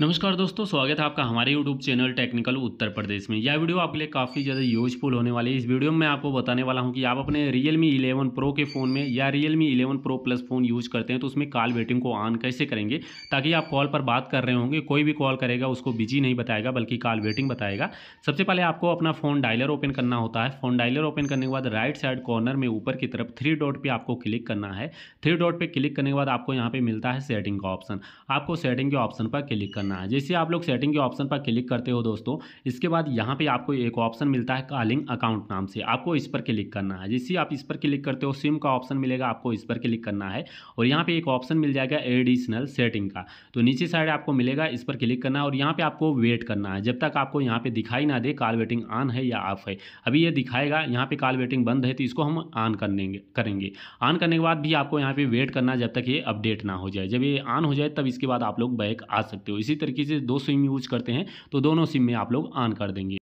नमस्कार दोस्तों स्वागत है आपका हमारे YouTube channel technical Uttar Pradesh में यह वीडियो आपके लिए काफ़ी ज़्यादा यूजफुल होने वाली है इस वीडियो में मैं आपको बताने वाला हूं कि आप अपने Realme 11 Pro के फ़ोन में या Realme 11 Pro plus phone use करते हैं तो उसमें कॉल वेटिंग को ऑन कैसे करेंगे ताकि आप कॉल पर बात कर रहे होंगे कोई भी कॉल करेगा उसको बिजी नहीं बताएगा बल्कि कॉल वेटिंग बताएगा सबसे पहले आपको अपना फ़ोन डायलर ओपन करना होता है फ़ोन डायलर ओपन करने के बाद राइट साइड कॉर्नर में ऊपर की तरफ थ्री डॉट पर आपको क्लिक करना है थ्री डॉट पर क्लिक करने के बाद आपको यहाँ पर मिलता है सेटिंग का ऑप्शन आपको सेटिंग के ऑप्शन पर क्लिक करना करना है जैसे आप लोग सेटिंग के ऑप्शन पर क्लिक करते हो दोस्तों इसके बाद यहाँ पे आपको एक ऑप्शन मिलता है कॉलिंग अकाउंट नाम से आपको इस पर क्लिक करना है जैसे आप इस पर क्लिक करते हो सिम का ऑप्शन मिलेगा आपको इस पर क्लिक करना है और यहाँ पे एक ऑप्शन मिल जाएगा एडिशनल सेटिंग का तो नीचे साइड आपको मिलेगा इस पर क्लिक करना है और यहाँ पर आपको वेट करना है जब तक आपको यहाँ पर दिखाई ना दे कॉल वेटिंग ऑन है या ऑफ है अभी ये दिखाएगा यहाँ पर कॉल वेटिंग बंद है तो इसको हम ऑन करेंगे करेंगे ऑन करने के बाद भी आपको यहाँ पर वेट करना जब तक ये अपडेट ना हो जाए जब ये ऑन हो जाए तब इसके बाद आप लोग बैक आ सकते हो इसी इसी तरीके से दो सिम यूज करते हैं तो दोनों सिम में आप लोग ऑन कर देंगे